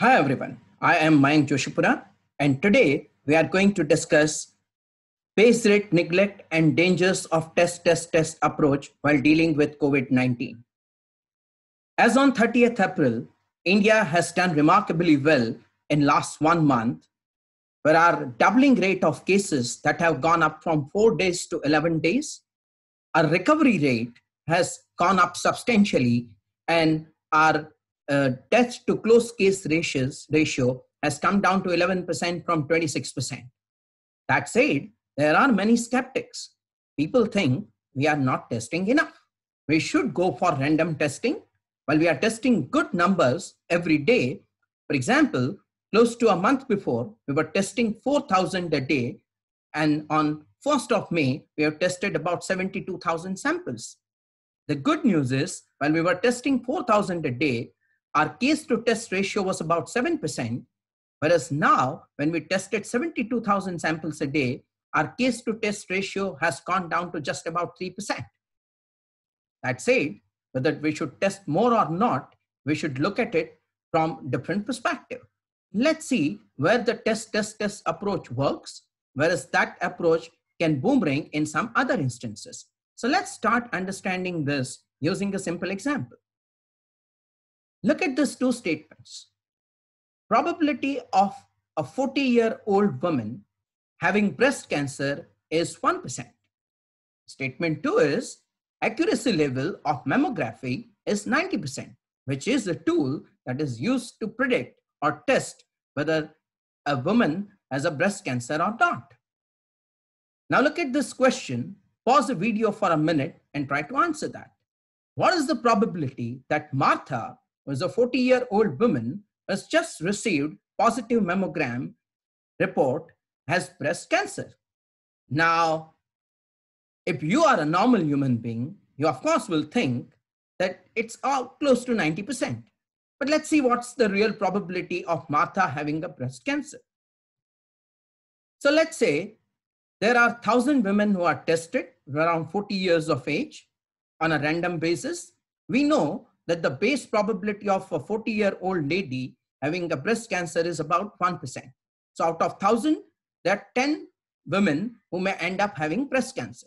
Hi everyone, I am Mayank Joshipura and today we are going to discuss base rate neglect and dangers of test test test approach while dealing with COVID-19. As on 30th April, India has done remarkably well in last one month where our doubling rate of cases that have gone up from 4 days to 11 days, our recovery rate has gone up substantially and our uh, death test to close case ratios, ratio has come down to 11% from 26%. That said, there are many skeptics. People think we are not testing enough. We should go for random testing. While we are testing good numbers every day, for example, close to a month before, we were testing 4,000 a day. And on 1st of May, we have tested about 72,000 samples. The good news is, while we were testing 4,000 a day, our case to test ratio was about 7%, whereas now when we tested 72,000 samples a day, our case to test ratio has gone down to just about 3%. That said, whether we should test more or not, we should look at it from different perspective. Let's see where the test, test, test approach works, whereas that approach can boomerang in some other instances. So let's start understanding this using a simple example. Look at these two statements. Probability of a 40 year old woman having breast cancer is 1%. Statement 2 is accuracy level of mammography is 90%, which is a tool that is used to predict or test whether a woman has a breast cancer or not. Now look at this question, pause the video for a minute and try to answer that. What is the probability that Martha was a 40 year old woman has just received positive mammogram report has breast cancer. Now, if you are a normal human being, you of course will think that it's all close to 90%. But let's see what's the real probability of Martha having a breast cancer. So let's say there are 1,000 women who are tested around 40 years of age on a random basis. We know that the base probability of a 40 year old lady having a breast cancer is about 1%. So out of 1000, there are 10 women who may end up having breast cancer.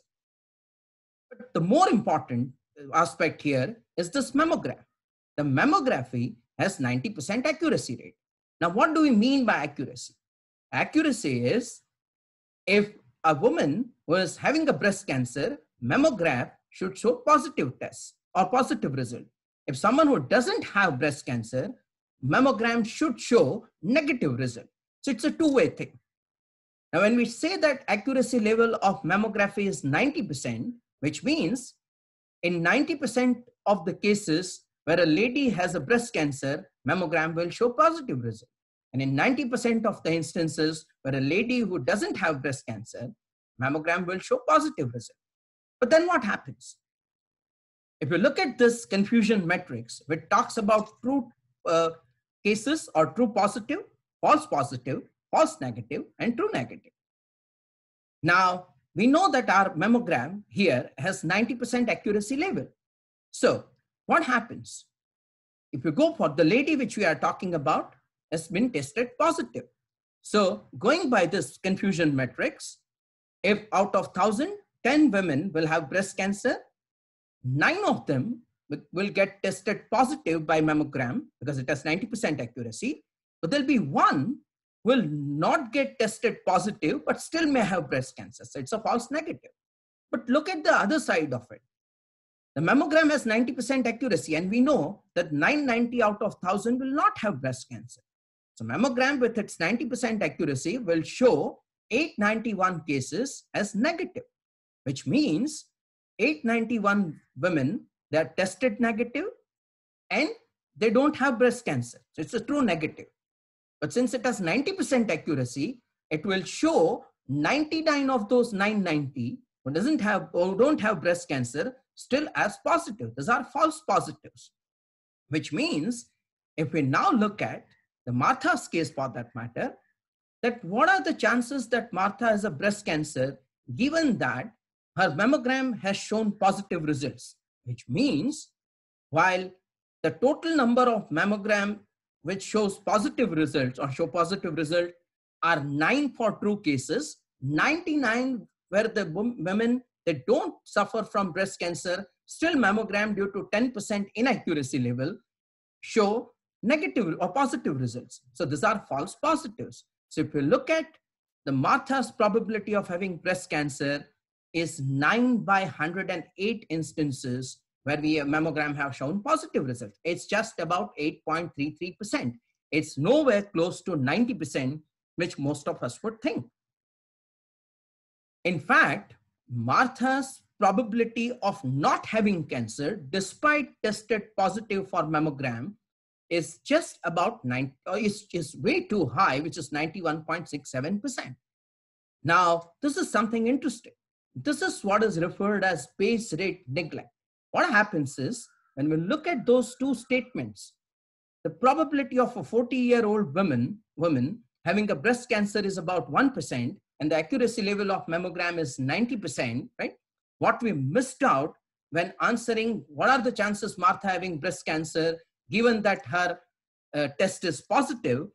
But the more important aspect here is this mammograph. The mammography has 90% accuracy rate. Now, what do we mean by accuracy? Accuracy is if a woman was having a breast cancer, mammograph should show positive test or positive result. If someone who doesn't have breast cancer, mammogram should show negative result. So it's a two-way thing. Now, when we say that accuracy level of mammography is 90%, which means in 90% of the cases where a lady has a breast cancer, mammogram will show positive result. And in 90% of the instances where a lady who doesn't have breast cancer, mammogram will show positive result. But then what happens? If you look at this confusion matrix, which talks about true uh, cases or true positive, false positive, false negative, and true negative. Now, we know that our mammogram here has 90% accuracy level. So what happens? If you go for the lady which we are talking about has been tested positive. So going by this confusion matrix, if out of 1000, 10 women will have breast cancer nine of them will get tested positive by mammogram because it has 90% accuracy, but there'll be one will not get tested positive but still may have breast cancer. So it's a false negative. But look at the other side of it. The mammogram has 90% accuracy, and we know that 990 out of 1000 will not have breast cancer. So, mammogram with its 90% accuracy will show 891 cases as negative, which means 891 women, they are tested negative and they don't have breast cancer. So it's a true negative. But since it has 90% accuracy, it will show 99 of those 990 who doesn't have or don't have breast cancer still as positive. These are false positives, which means if we now look at the Martha's case for that matter, that what are the chances that Martha has a breast cancer given that her mammogram has shown positive results, which means while the total number of mammogram which shows positive results or show positive result are nine for true cases, 99 where the women that don't suffer from breast cancer still mammogram due to 10% inaccuracy level show negative or positive results. So these are false positives. So if you look at the Martha's probability of having breast cancer is 9 by 108 instances where we mammogram have shown positive result. It's just about 8.33%. It's nowhere close to 90%, which most of us would think. In fact, Martha's probability of not having cancer despite tested positive for mammogram is just about 9 uh, is, is way too high which is 91.67% now this is something interesting this is what is referred as base rate neglect. What happens is when we look at those two statements, the probability of a 40 year old woman, woman having a breast cancer is about 1% and the accuracy level of mammogram is 90%, right? What we missed out when answering what are the chances Martha having breast cancer given that her uh, test is positive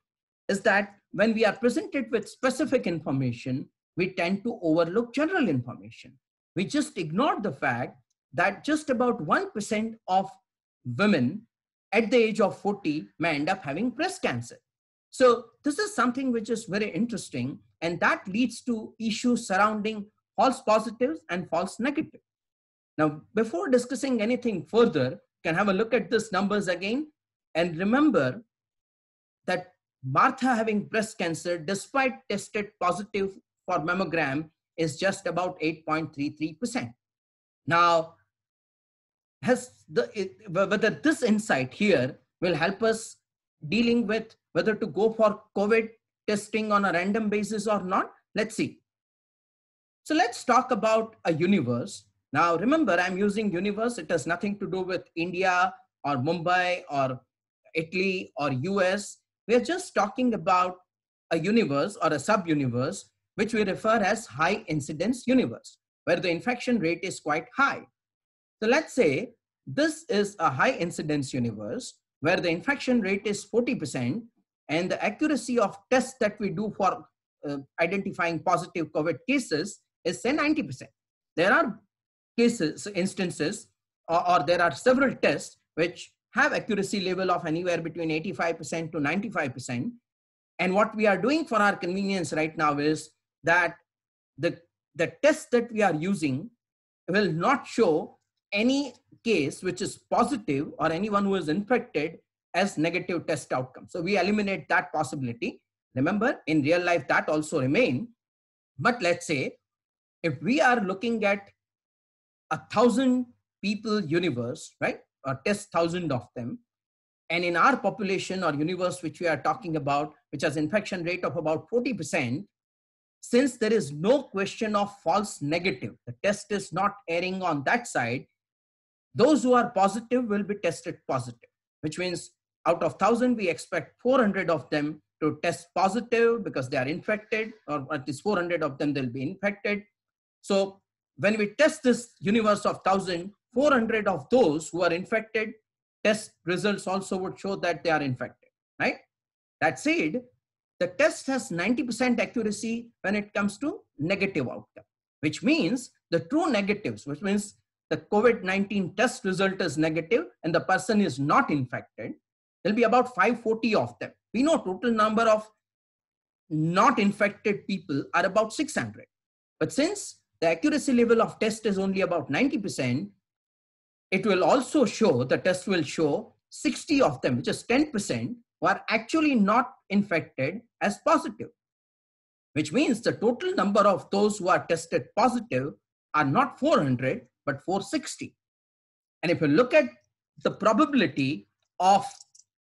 is that when we are presented with specific information, we tend to overlook general information. We just ignore the fact that just about 1% of women at the age of 40 may end up having breast cancer. So this is something which is very interesting and that leads to issues surrounding false positives and false negatives. Now, before discussing anything further, can have a look at these numbers again and remember that Martha having breast cancer, despite tested positive for mammogram is just about 8.33%. Now, has the, whether this insight here will help us dealing with whether to go for COVID testing on a random basis or not, let's see. So let's talk about a universe. Now, remember, I'm using universe. It has nothing to do with India or Mumbai or Italy or US. We're just talking about a universe or a sub-universe which we refer as high incidence universe, where the infection rate is quite high. So let's say this is a high incidence universe where the infection rate is 40% and the accuracy of tests that we do for uh, identifying positive COVID cases is say 90%. There are cases, instances, or, or there are several tests which have accuracy level of anywhere between 85% to 95%. And what we are doing for our convenience right now is that the, the test that we are using will not show any case which is positive or anyone who is infected as negative test outcome. So we eliminate that possibility. Remember, in real life, that also remain. But let's say if we are looking at a thousand people universe, right, or test thousand of them, and in our population or universe which we are talking about, which has infection rate of about 40%, since there is no question of false negative, the test is not erring on that side, those who are positive will be tested positive, which means out of 1,000, we expect 400 of them to test positive because they are infected, or at least 400 of them they'll be infected. So when we test this universe of 1,000, 400 of those who are infected, test results also would show that they are infected, right? That said, the test has 90% accuracy when it comes to negative outcome, which means the true negatives, which means the COVID-19 test result is negative and the person is not infected, there'll be about 540 of them. We know total number of not infected people are about 600. But since the accuracy level of test is only about 90%, it will also show, the test will show 60 of them, which is 10%, were are actually not infected as positive, which means the total number of those who are tested positive are not 400 but 460. And if you look at the probability of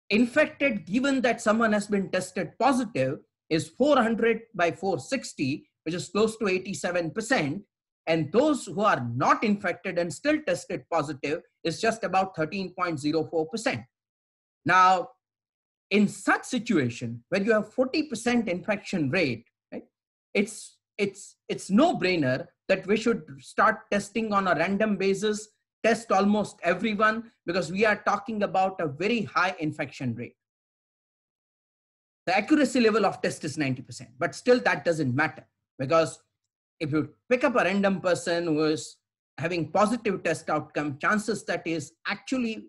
infected given that someone has been tested positive is 400 by 460, which is close to 87%. And those who are not infected and still tested positive is just about 13.04%. Now, in such situation when you have 40% infection rate, right, it's, it's, it's no brainer that we should start testing on a random basis, test almost everyone because we are talking about a very high infection rate. The accuracy level of test is 90%, but still that doesn't matter because if you pick up a random person who is having positive test outcome, chances that is actually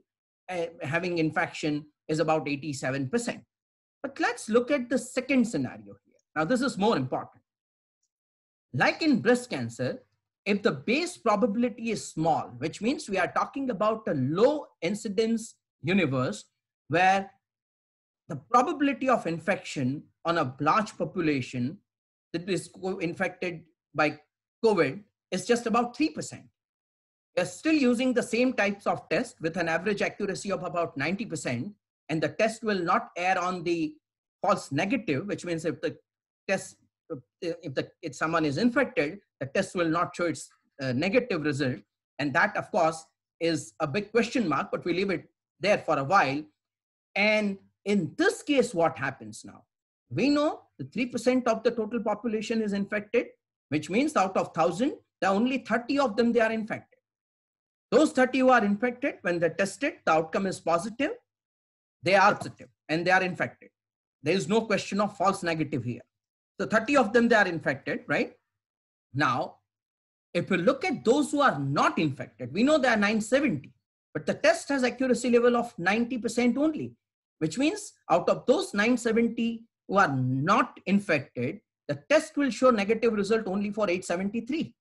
uh, having infection is about 87%. But let's look at the second scenario here. Now, this is more important. Like in breast cancer, if the base probability is small, which means we are talking about a low incidence universe where the probability of infection on a large population that is infected by COVID is just about 3%. We're still using the same types of tests with an average accuracy of about 90%, and the test will not err on the false negative, which means if the test, if, the, if someone is infected, the test will not show its uh, negative result. And that, of course, is a big question mark, but we leave it there for a while. And in this case, what happens now? We know the 3% of the total population is infected, which means out of 1,000, there are only 30 of them they are infected. Those 30 who are infected, when they're tested, the outcome is positive. They are positive and they are infected. There is no question of false negative here. So 30 of them, they are infected, right? Now, if you look at those who are not infected, we know they are 970, but the test has accuracy level of 90% only, which means out of those 970 who are not infected, the test will show negative result only for 873.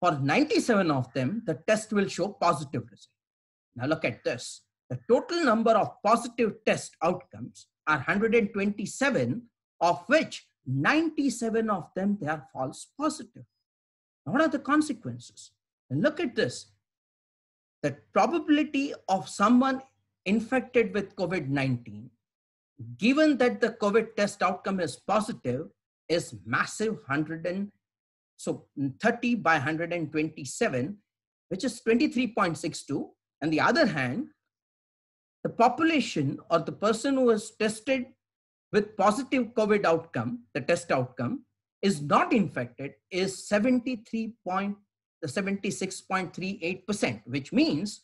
For 97 of them, the test will show positive result. Now look at this. The total number of positive test outcomes are 127, of which 97 of them, they are false positive. Now, what are the consequences? And look at this. The probability of someone infected with COVID-19, given that the COVID test outcome is positive, is massive 100 and so 30 by 127, which is 23.62. And the other hand, the population or the person who is tested with positive COVID outcome, the test outcome, is not infected is 73 76.38%, which means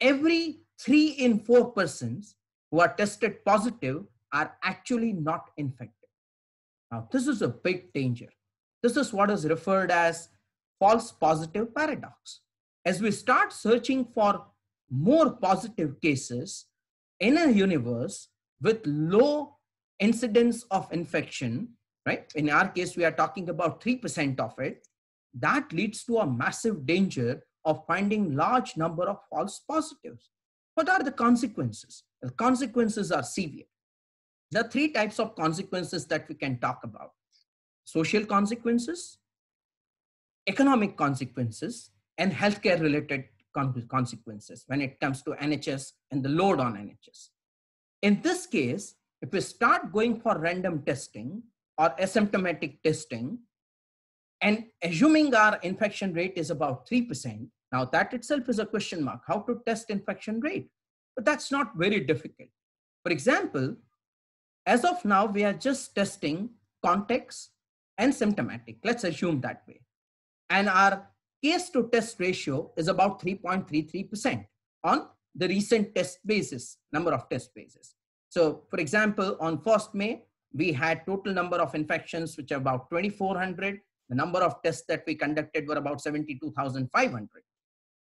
every three in four persons who are tested positive are actually not infected. Now, this is a big danger. This is what is referred as false positive paradox. As we start searching for more positive cases in a universe with low incidence of infection, right? In our case, we are talking about 3% of it. That leads to a massive danger of finding large number of false positives. What are the consequences? The consequences are severe. There are three types of consequences that we can talk about. Social consequences, economic consequences, and healthcare related consequences when it comes to NHS and the load on NHS. In this case, if we start going for random testing or asymptomatic testing, and assuming our infection rate is about 3%, now that itself is a question mark, how to test infection rate. But that's not very difficult. For example, as of now, we are just testing contacts and symptomatic. Let's assume that way. And our case to test ratio is about 3.33% on the recent test basis, number of test basis. So for example, on 1st May, we had total number of infections, which are about 2,400. The number of tests that we conducted were about 72,500.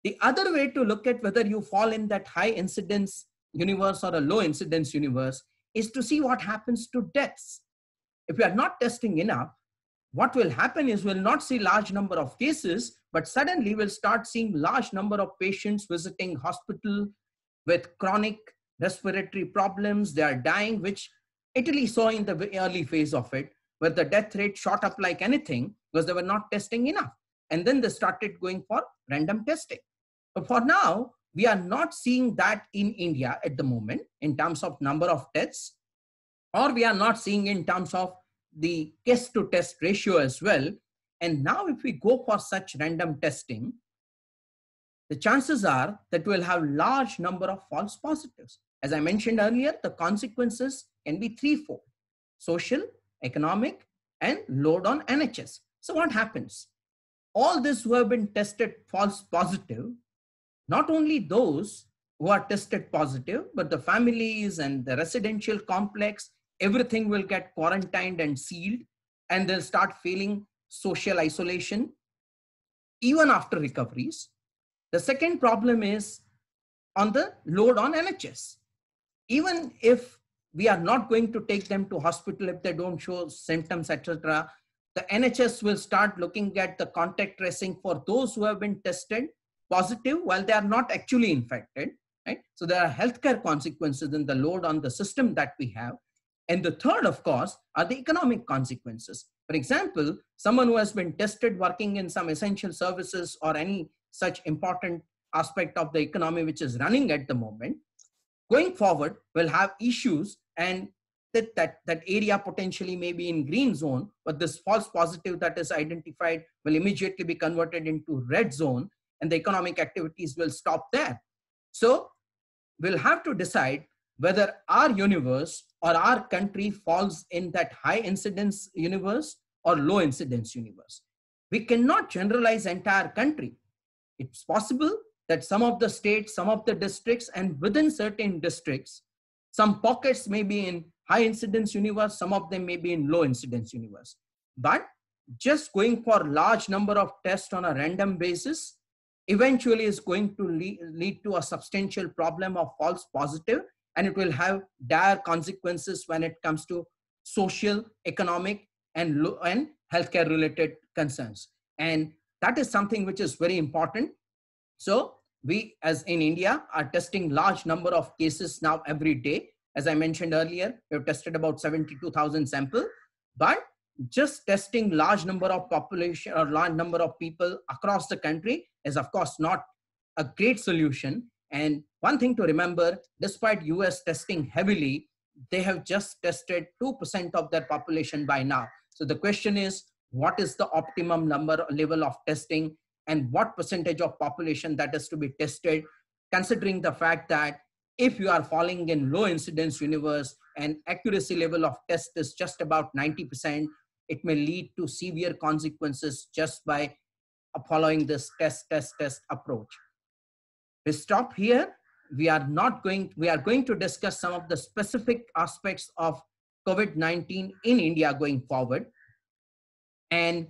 The other way to look at whether you fall in that high incidence universe or a low incidence universe is to see what happens to deaths. If we are not testing enough, what will happen is we'll not see large number of cases, but suddenly we'll start seeing large number of patients visiting hospital with chronic respiratory problems. They are dying, which Italy saw in the early phase of it, where the death rate shot up like anything because they were not testing enough. And then they started going for random testing. But for now, we are not seeing that in India at the moment in terms of number of deaths, or we are not seeing in terms of the case to test ratio as well, and now if we go for such random testing, the chances are that we'll have large number of false positives. As I mentioned earlier, the consequences can be threefold, social, economic, and load on NHS. So what happens? All these who have been tested false positive, not only those who are tested positive, but the families and the residential complex, everything will get quarantined and sealed, and they'll start feeling social isolation, even after recoveries. The second problem is on the load on NHS. Even if we are not going to take them to hospital if they don't show symptoms, etc., the NHS will start looking at the contact tracing for those who have been tested positive while they are not actually infected. Right? So there are healthcare consequences in the load on the system that we have. And the third, of course, are the economic consequences. For example, someone who has been tested working in some essential services or any such important aspect of the economy which is running at the moment, going forward will have issues and that, that, that area potentially may be in green zone, but this false positive that is identified will immediately be converted into red zone and the economic activities will stop there. So we'll have to decide whether our universe or our country falls in that high incidence universe or low incidence universe. We cannot generalize entire country. It's possible that some of the states, some of the districts, and within certain districts, some pockets may be in high incidence universe, some of them may be in low incidence universe. But just going for large number of tests on a random basis eventually is going to lead, lead to a substantial problem of false positive and it will have dire consequences when it comes to social, economic, and, and healthcare related concerns. And that is something which is very important. So we, as in India, are testing large number of cases now every day. As I mentioned earlier, we have tested about 72,000 sample, but just testing large number of population or large number of people across the country is of course not a great solution and one thing to remember, despite US testing heavily, they have just tested 2% of their population by now. So the question is, what is the optimum number level of testing and what percentage of population that is to be tested, considering the fact that if you are falling in low incidence universe and accuracy level of test is just about 90%, it may lead to severe consequences just by following this test, test, test approach we stop here. We are not going, we are going to discuss some of the specific aspects of COVID-19 in India going forward. And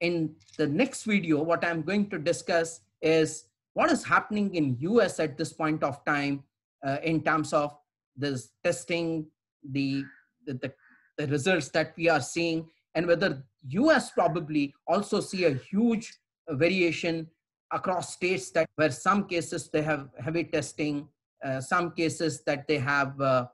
in the next video, what I'm going to discuss is what is happening in US at this point of time uh, in terms of this testing, the, the, the, the results that we are seeing, and whether US probably also see a huge variation across states that where some cases they have heavy testing, uh, some cases that they have uh,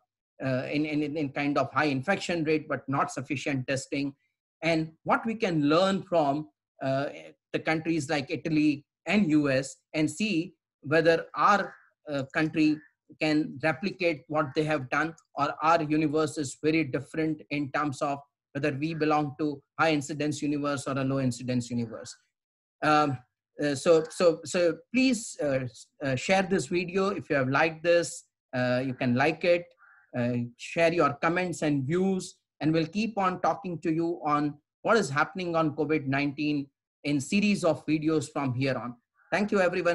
uh, in, in, in kind of high infection rate but not sufficient testing. And what we can learn from uh, the countries like Italy and US and see whether our uh, country can replicate what they have done or our universe is very different in terms of whether we belong to high incidence universe or a low incidence universe. Um, uh, so, so, so please uh, uh, share this video. If you have liked this, uh, you can like it, share your comments and views, and we'll keep on talking to you on what is happening on COVID-19 in series of videos from here on. Thank you, everyone.